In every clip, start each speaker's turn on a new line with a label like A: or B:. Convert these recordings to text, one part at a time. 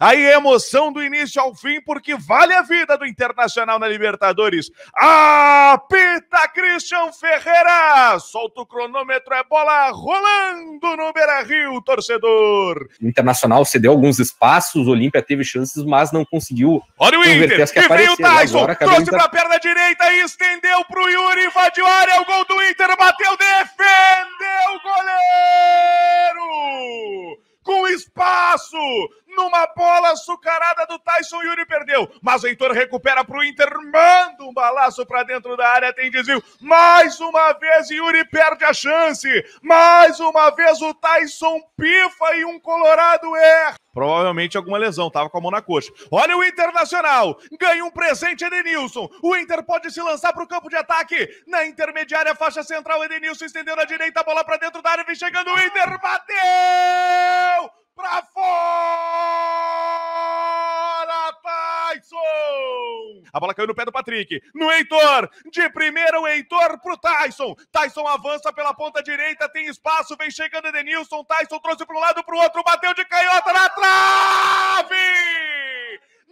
A: Aí emoção do início ao fim, porque vale a vida do Internacional na Libertadores. Apita Christian Ferreira! Solta o cronômetro, é bola rolando no Beira-Rio, torcedor! O Internacional cedeu alguns espaços, o Olímpia teve chances, mas não conseguiu. Olha o Inter, que, que veio o Tyson, agora, trouxe Inter... pra perna direita e estendeu pro Yuri, invadiu a área, o gol do Inter, bateu, defendeu o goleiro! com espaço numa bola açucarada do Tyson Yuri perdeu, mas o Heitor recupera para o Inter, manda um balaço para dentro da área, tem desvio, mais uma vez Yuri perde a chance, mais uma vez o Tyson pifa e um Colorado erra. Provavelmente alguma lesão, tava com a mão na coxa. Olha o Internacional, ganha um presente Edenilson. O Inter pode se lançar para o campo de ataque. Na intermediária, faixa central, Edenilson estendeu na direita, bola para dentro da área, vem chegando o Inter, bateu! pra fora, Tyson! A bola caiu no pé do Patrick, no Heitor, de primeira o Heitor pro Tyson. Tyson avança pela ponta direita, tem espaço, vem chegando Edenilson, Tyson trouxe pro lado, pro outro, bateu de canhota na trave!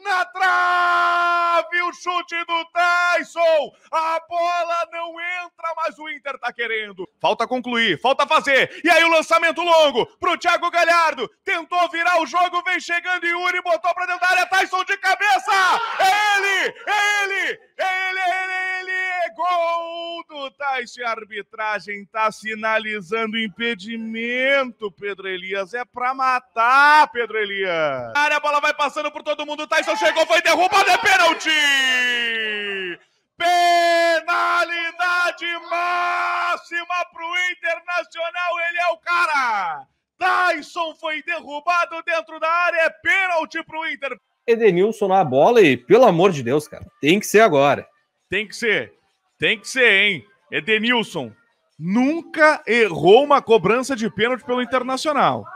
A: na trave, o chute do Tyson, a bola não entra, mas o Inter tá querendo. Falta concluir, falta fazer, e aí o lançamento longo pro Thiago Galhardo, tentou virar o jogo, vem chegando Yuri, botou pra dentro da área, Tyson de cabeça, é ele, é ele, é ele, é ele, é ele, é gol do Tyson, a arbitragem tá sinalizando impedimento, Pedro Elias, é pra matar, Pedro Elias. A área, a bola vai passando por todo mundo, Tyson Alisson chegou, foi derrubado, é pênalti! Penalidade máxima para o Internacional, ele é o cara! Tyson foi derrubado dentro da área, é pênalti para o Inter. Edenilson na bola e, pelo amor de Deus, cara, tem que ser agora. Tem que ser, tem que ser, hein? Edenilson nunca errou uma cobrança de pênalti pelo Internacional.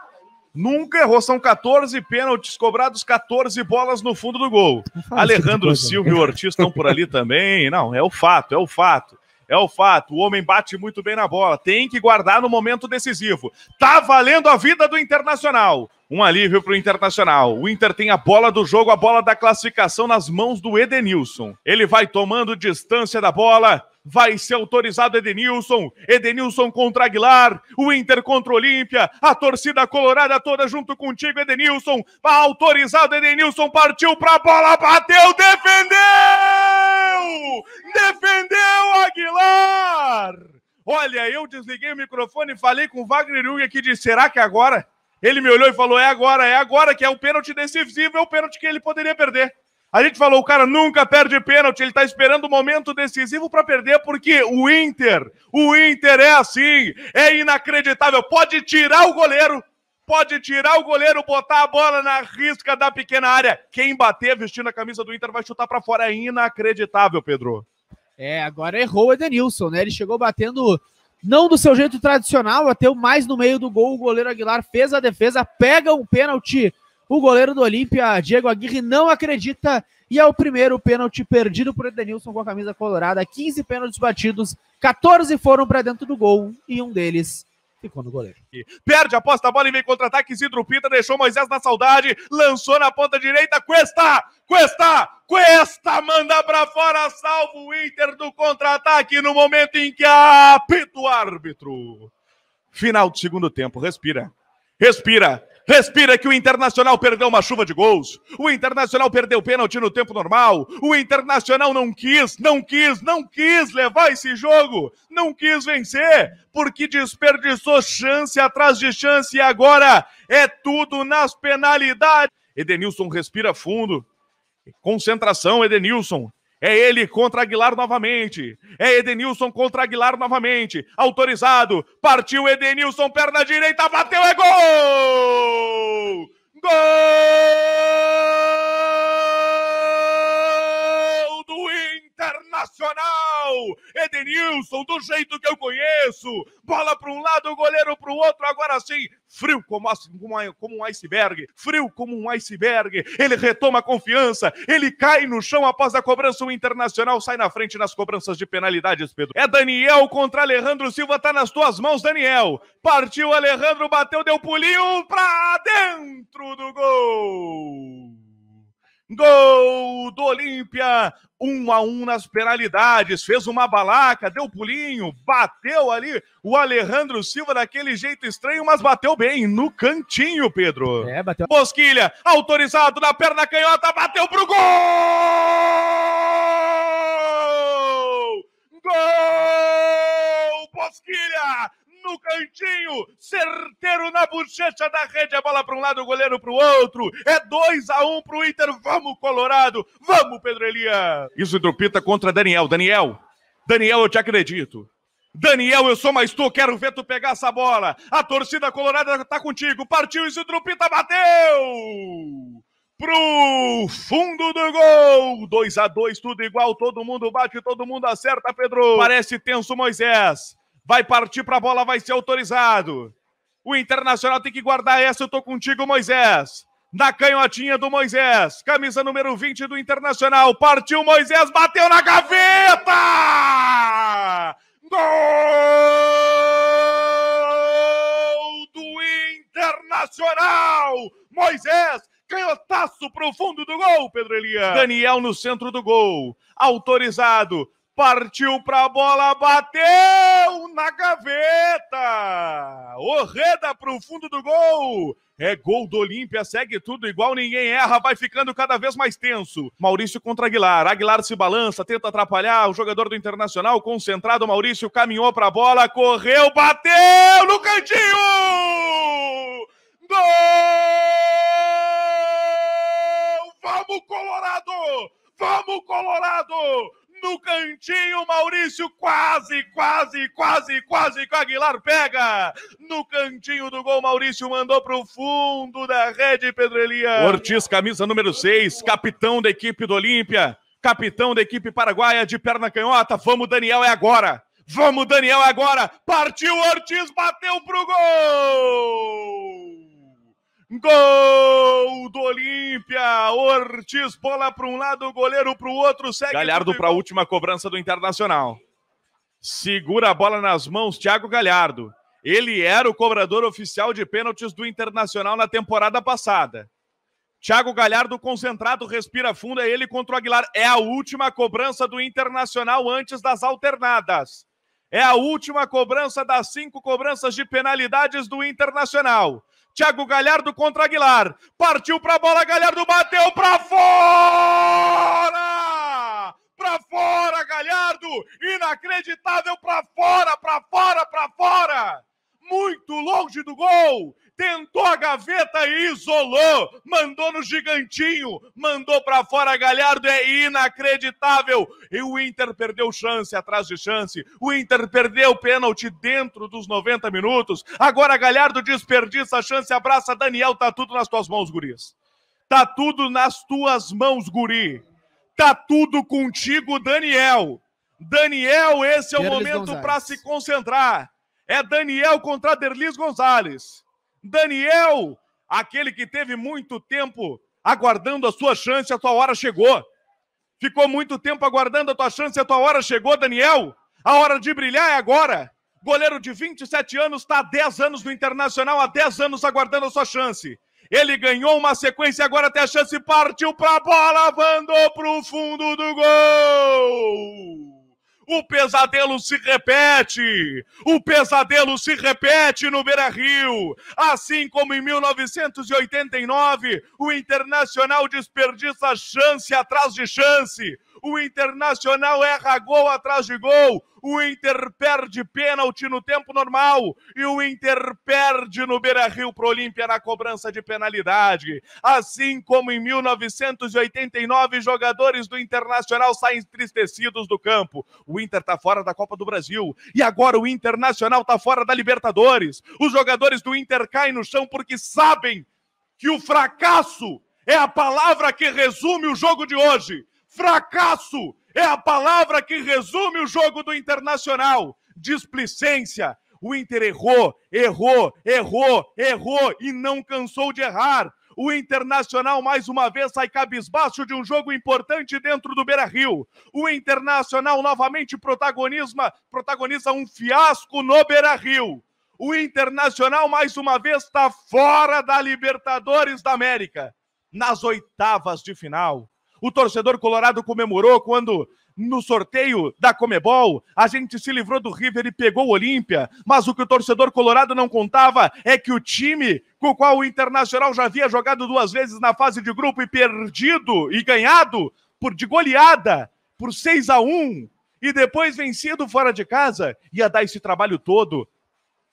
A: Nunca errou, são 14 pênaltis cobrados, 14 bolas no fundo do gol. Tipo Alejandro Silva e Ortiz estão por ali também. Não, é o fato, é o fato. É o fato. O homem bate muito bem na bola, tem que guardar no momento decisivo. Tá valendo a vida do Internacional. Um alívio para o Internacional. O Inter tem a bola do jogo, a bola da classificação nas mãos do Edenilson. Ele vai tomando distância da bola vai ser autorizado Edenilson, Edenilson contra Aguilar, o Inter contra Olímpia, a torcida colorada toda junto contigo, Edenilson, tá autorizado Edenilson, partiu pra bola, bateu, defendeu! Defendeu Aguilar! Olha, eu desliguei o microfone e falei com o Wagner Jung aqui de será que é agora? Ele me olhou e falou: é agora, é agora que é o pênalti decisivo, é o pênalti que ele poderia perder. A gente falou, o cara nunca perde pênalti, ele está esperando o momento decisivo para perder, porque o Inter, o Inter é assim, é inacreditável. Pode tirar o goleiro, pode tirar o goleiro, botar a bola na risca da pequena área. Quem bater vestindo a camisa do Inter vai chutar para fora. É inacreditável, Pedro. É, agora errou o Edenilson, né? Ele chegou batendo não do seu jeito tradicional, bateu mais no meio do gol. O goleiro Aguilar fez a defesa, pega um pênalti o goleiro do Olímpia, Diego Aguirre, não acredita e é o primeiro pênalti perdido por Edenilson com a camisa colorada. 15 pênaltis batidos, 14 foram para dentro do gol e um deles ficou no goleiro. Perde a bola e vem contra-ataque. Isidro Pita deixou Moisés na saudade, lançou na ponta direita. Cuesta! Cuesta! Cuesta manda para fora, salvo o Inter do contra-ataque no momento em que apita o árbitro. Final do segundo tempo, respira. Respira. Respira que o Internacional perdeu uma chuva de gols. O Internacional perdeu pênalti no tempo normal. O Internacional não quis, não quis, não quis levar esse jogo. Não quis vencer, porque desperdiçou chance atrás de chance e agora é tudo nas penalidades. Edenilson respira fundo. Concentração, Edenilson. É ele contra Aguilar novamente. É Edenilson contra Aguilar novamente. Autorizado. Partiu Edenilson, perna direita, bateu, é gol! Wilson, do jeito que eu conheço. Bola para um lado, o goleiro para o outro. Agora sim, frio como, como um iceberg. Frio como um iceberg. Ele retoma a confiança. Ele cai no chão após a cobrança. O Internacional sai na frente nas cobranças de penalidades, Pedro. É Daniel contra Alejandro Silva. Tá nas tuas mãos, Daniel. Partiu Alejandro, bateu, deu pulinho para dentro do gol. Gol do Olímpia, um a um nas penalidades, fez uma balaca, deu pulinho, bateu ali o Alejandro Silva daquele jeito estranho, mas bateu bem no cantinho, Pedro. É, bateu. Bosquilha, autorizado na perna canhota, bateu pro gol! Gol! Bosquilha! no cantinho, certeiro na bochecha da rede, a é bola para um lado, o goleiro para o outro. É 2 a 1 um para o Inter. Vamos, Colorado! Vamos, Pedro Elias! Isso Drupita contra Daniel. Daniel, Daniel, eu te acredito. Daniel, eu sou mais tu, quero ver tu pegar essa bola. A torcida colorada tá contigo. Partiu, Isidro Pita bateu! Pro fundo do gol! 2 a 2 tudo igual, todo mundo bate, todo mundo acerta, Pedro. Parece tenso, Moisés vai partir para a bola, vai ser autorizado. O Internacional tem que guardar essa, eu tô contigo, Moisés. Na canhotinha do Moisés, camisa número 20 do Internacional. Partiu Moisés, bateu na gaveta! Gol do Internacional! Moisés canhotaço pro fundo do gol, Pedro Elias. Daniel no centro do gol. Autorizado Partiu pra bola, bateu na gaveta! Orreda pro fundo do gol! É gol do Olímpia, segue tudo igual, ninguém erra, vai ficando cada vez mais tenso. Maurício contra Aguilar. Aguilar se balança, tenta atrapalhar o jogador do Internacional, concentrado. Maurício caminhou pra bola, correu, bateu no cantinho! Gol! Vamos, Colorado! Vamos, Colorado! no cantinho, Maurício quase, quase, quase, quase que Aguilar pega. No cantinho do gol, Maurício mandou para o fundo da rede, Pedro Elias. Ortiz, camisa número 6, capitão da equipe do Olímpia, capitão da equipe paraguaia de perna canhota. Vamos, Daniel, é agora. Vamos, Daniel, é agora. Partiu Ortiz, bateu pro gol. Gol! do Olímpia. Ortiz, bola para um lado, goleiro para o outro. Segue Galhardo para a última cobrança do Internacional. Segura a bola nas mãos, Thiago Galhardo. Ele era o cobrador oficial de pênaltis do Internacional na temporada passada. Thiago Galhardo concentrado, respira fundo, é ele contra o Aguilar. É a última cobrança do Internacional antes das alternadas. É a última cobrança das cinco cobranças de penalidades do Internacional. Thiago Galhardo contra Aguilar. Partiu para a bola, Galhardo bateu para fora! Para fora, Galhardo! Inacreditável para fora, para fora, para fora! muito longe do gol, tentou a gaveta e isolou, mandou no gigantinho, mandou para fora Galhardo, é inacreditável. E o Inter perdeu chance atrás de chance, o Inter perdeu pênalti dentro dos 90 minutos. Agora Galhardo desperdiça a chance, abraça Daniel, tá tudo nas tuas mãos, guris. Tá tudo nas tuas mãos, guri. Tá tudo contigo, Daniel. Daniel, esse é o momento para se concentrar é Daniel contra Derlis Gonzalez. Daniel, aquele que teve muito tempo aguardando a sua chance, a sua hora chegou. Ficou muito tempo aguardando a tua chance, a tua hora chegou, Daniel. A hora de brilhar é agora. Goleiro de 27 anos, está há 10 anos no Internacional, há 10 anos aguardando a sua chance. Ele ganhou uma sequência, agora tem a chance, partiu para a bola, mandou para o fundo do gol. O pesadelo se repete! O pesadelo se repete no Beira Rio! Assim como em 1989, o Internacional desperdiça chance atrás de chance. O Internacional erra gol atrás de gol. O Inter perde pênalti no tempo normal e o Inter perde no Beira-Rio pro Olímpia na cobrança de penalidade. Assim como em 1989, jogadores do Internacional saem entristecidos do campo. O Inter tá fora da Copa do Brasil e agora o Internacional tá fora da Libertadores. Os jogadores do Inter caem no chão porque sabem que o fracasso é a palavra que resume o jogo de hoje. Fracasso é a palavra que resume o jogo do Internacional. Displicência. O Inter errou, errou, errou, errou e não cansou de errar. O Internacional mais uma vez sai cabisbaixo de um jogo importante dentro do Beira-Rio. O Internacional novamente protagoniza protagoniza um fiasco no Beira-Rio. O Internacional mais uma vez está fora da Libertadores da América, nas oitavas de final. O torcedor colorado comemorou quando no sorteio da Comebol, a gente se livrou do River e pegou o Olímpia, mas o que o torcedor colorado não contava é que o time com o qual o Internacional já havia jogado duas vezes na fase de grupo e perdido e ganhado por de goleada por 6 a 1 e depois vencido fora de casa, ia dar esse trabalho todo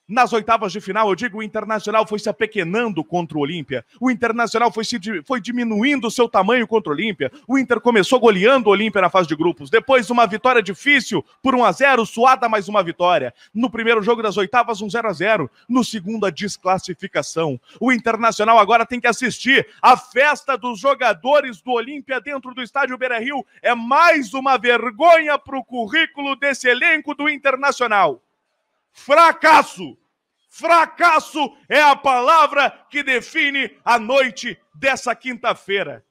A: nas oitavas de final, eu digo, o Internacional foi se apequenando contra o Olímpia. O Internacional foi, se, foi diminuindo o seu tamanho contra o Olímpia. O Inter começou goleando o Olímpia na fase de grupos. Depois, uma vitória difícil por 1 a 0 suada mais uma vitória. No primeiro jogo das oitavas, um 0 a 0 No segundo, a desclassificação. O Internacional agora tem que assistir a festa dos jogadores do Olímpia dentro do estádio Beira Rio. É mais uma vergonha para o currículo desse elenco do Internacional. Fracasso! Fracasso é a palavra que define a noite dessa quinta-feira.